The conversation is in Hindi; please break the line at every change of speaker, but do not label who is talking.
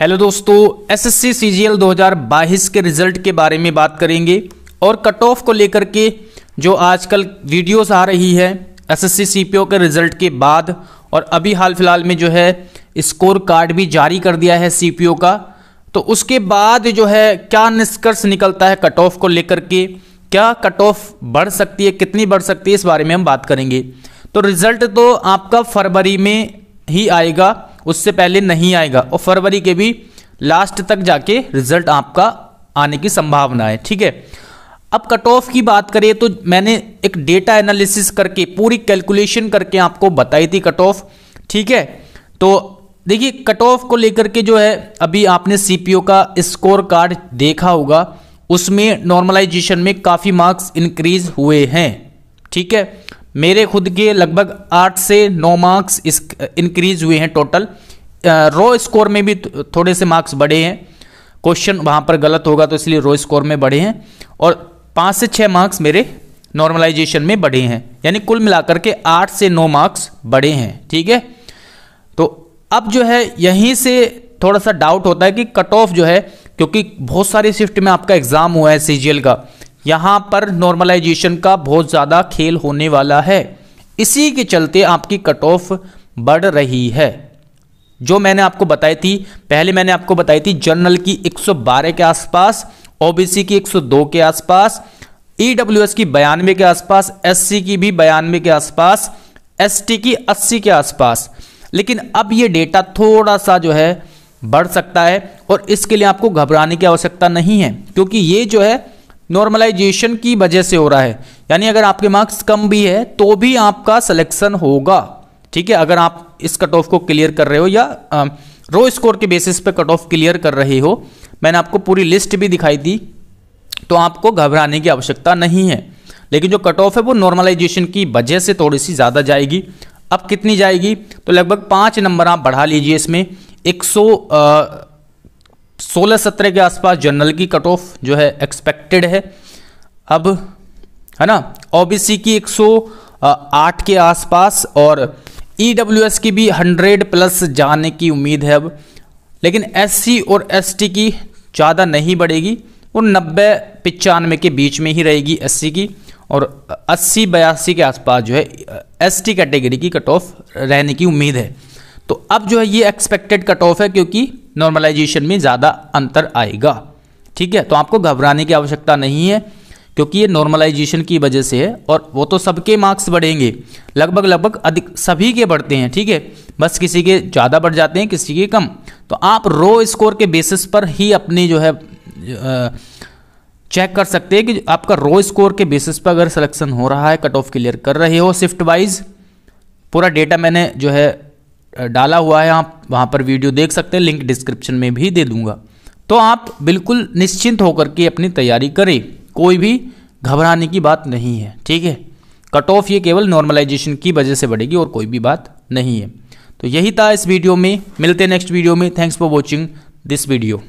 हेलो दोस्तों एसएससी सीजीएल 2022 के रिजल्ट के बारे में बात करेंगे और कट ऑफ को लेकर के जो आजकल वीडियोस आ रही है एसएससी सीपीओ के रिजल्ट के बाद और अभी हाल फिलहाल में जो है स्कोर कार्ड भी जारी कर दिया है सीपीओ का तो उसके बाद जो है क्या निष्कर्ष निकलता है कट ऑफ को लेकर के क्या कट ऑफ बढ़ सकती है कितनी बढ़ सकती है इस बारे में हम बात करेंगे तो रिजल्ट तो आपका फरवरी में ही आएगा उससे पहले नहीं आएगा और फरवरी के भी लास्ट तक जाके रिजल्ट आपका आने की संभावना है ठीक है अब कट ऑफ की बात करें तो मैंने एक डेटा एनालिसिस करके पूरी कैलकुलेशन करके आपको बताई थी कट ऑफ ठीक है तो देखिए कट ऑफ को लेकर के जो है अभी आपने सीपीओ का स्कोर कार्ड देखा होगा उसमें नॉर्मलाइजेशन में काफ़ी मार्क्स इंक्रीज हुए हैं ठीक है मेरे खुद के लगभग आठ से नौ मार्क्स इस इंक्रीज हुए हैं टोटल रो स्कोर में भी थोड़े से मार्क्स बढ़े हैं क्वेश्चन वहां पर गलत होगा तो इसलिए रो स्कोर में बढ़े हैं और पाँच से छः मार्क्स मेरे नॉर्मलाइजेशन में बढ़े हैं यानी कुल मिलाकर के आठ से नौ मार्क्स बढ़े हैं ठीक है तो अब जो है यहीं से थोड़ा सा डाउट होता है कि कट ऑफ जो है क्योंकि बहुत सारे शिफ्ट में आपका एग्ज़ाम हुआ है सी का यहाँ पर नॉर्मलाइजेशन का बहुत ज़्यादा खेल होने वाला है इसी के चलते आपकी कट ऑफ बढ़ रही है जो मैंने आपको बताई थी पहले मैंने आपको बताई थी जनरल की 112 के आसपास ओबीसी की 102 के आसपास ईडब्ल्यूएस e की बयानवे के आसपास एससी की भी बयानवे के आसपास एसटी की 80 के आसपास लेकिन अब ये डेटा थोड़ा सा जो है बढ़ सकता है और इसके लिए आपको घबराने की आवश्यकता नहीं है क्योंकि ये जो है नॉर्मलाइजेशन की वजह से हो रहा है यानी अगर आपके मार्क्स कम भी है तो भी आपका सिलेक्शन होगा ठीक है अगर आप इस कट ऑफ को क्लियर कर रहे हो या आ, रो स्कोर के बेसिस पे कट ऑफ क्लियर कर रहे हो मैंने आपको पूरी लिस्ट भी दिखाई दी तो आपको घबराने की आवश्यकता नहीं है लेकिन जो कट ऑफ है वो नॉर्मलाइजेशन की वजह से थोड़ी सी ज़्यादा जाएगी अब कितनी जाएगी तो लगभग पाँच नंबर आप बढ़ा लीजिए इसमें एक सौ सोलह सत्रह के आसपास जनरल की कट ऑफ जो है एक्सपेक्टेड है अब है ना ओबीसी की 108 के आसपास और ईडब्ल्यूएस e की भी 100 प्लस जाने की उम्मीद है अब लेकिन एससी और एसटी की ज़्यादा नहीं बढ़ेगी और नब्बे पचानवे के बीच में ही रहेगी एससी की और अस्सी बयासी के आसपास जो है एसटी कैटेगरी की कट ऑफ रहने की उम्मीद है तो अब जो है ये एक्सपेक्टेड कट ऑफ है क्योंकि नॉर्मलाइजेशन में ज़्यादा अंतर आएगा ठीक है तो आपको घबराने की आवश्यकता नहीं है क्योंकि ये नॉर्मलाइजेशन की वजह से है और वो तो सबके मार्क्स बढ़ेंगे लगभग लगभग अधिक सभी के बढ़ते हैं ठीक है बस किसी के ज़्यादा बढ़ जाते हैं किसी के कम तो आप रो स्कोर के बेसिस पर ही अपनी जो है चेक कर सकते हैं कि आपका रो स्कोर के बेसिस पर अगर सिलेक्शन हो रहा है कट ऑफ क्लियर कर रहे हो शिफ्ट वाइज पूरा डेटा मैंने जो है डाला हुआ है आप वहाँ पर वीडियो देख सकते हैं लिंक डिस्क्रिप्शन में भी दे दूंगा तो आप बिल्कुल निश्चिंत होकर के अपनी तैयारी करें कोई भी घबराने की बात नहीं है ठीक है कट ऑफ ये केवल नॉर्मलाइजेशन की वजह से बढ़ेगी और कोई भी बात नहीं है तो यही था इस वीडियो में मिलते हैं नेक्स्ट वीडियो में thanks for watching this video